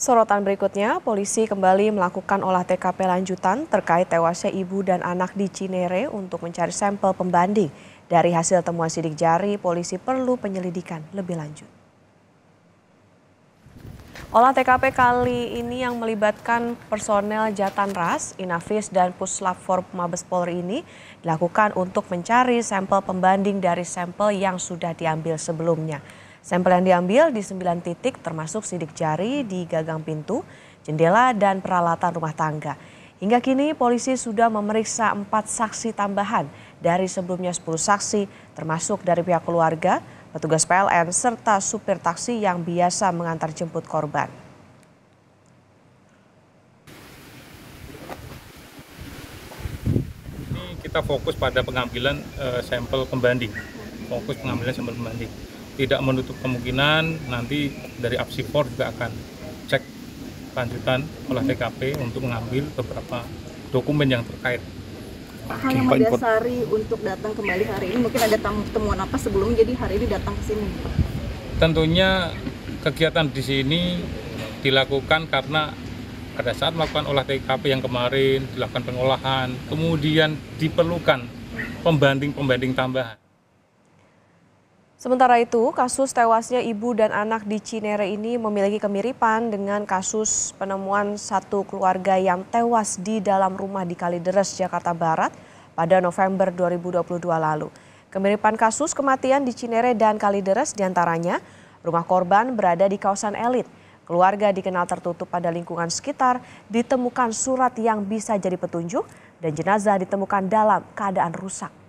Sorotan berikutnya, polisi kembali melakukan olah TKP lanjutan terkait tewasnya ibu dan anak di Cinere untuk mencari sampel pembanding. Dari hasil temuan sidik jari, polisi perlu penyelidikan lebih lanjut. Olah TKP kali ini yang melibatkan personel Jatan Ras, Inafis, dan Puslap Mabes Polri ini dilakukan untuk mencari sampel pembanding dari sampel yang sudah diambil sebelumnya. Sampel yang diambil di sembilan titik termasuk sidik jari di gagang pintu, jendela, dan peralatan rumah tangga. Hingga kini polisi sudah memeriksa empat saksi tambahan dari sebelumnya 10 saksi termasuk dari pihak keluarga, petugas PLN, serta supir taksi yang biasa mengantar jemput korban. kita fokus pada pengambilan uh, sampel pembanding, fokus pengambilan sampel pembanding tidak menutup kemungkinan nanti dari APSIFOR juga akan cek lanjutan olah hmm. TKP untuk mengambil beberapa dokumen yang terkait. Pak, hanya yang mendasari untuk datang kembali hari ini mungkin ada temuan apa sebelum jadi hari ini datang ke sini? Tentunya kegiatan di sini dilakukan karena pada saat melakukan olah TKP yang kemarin dilakukan pengolahan, kemudian diperlukan pembanding-pembanding tambahan. Sementara itu, kasus tewasnya ibu dan anak di Cinere ini memiliki kemiripan dengan kasus penemuan satu keluarga yang tewas di dalam rumah di Kalideres, Jakarta Barat pada November 2022 lalu. Kemiripan kasus kematian di Cinere dan Kalideres diantaranya rumah korban berada di kawasan elit. Keluarga dikenal tertutup pada lingkungan sekitar, ditemukan surat yang bisa jadi petunjuk, dan jenazah ditemukan dalam keadaan rusak.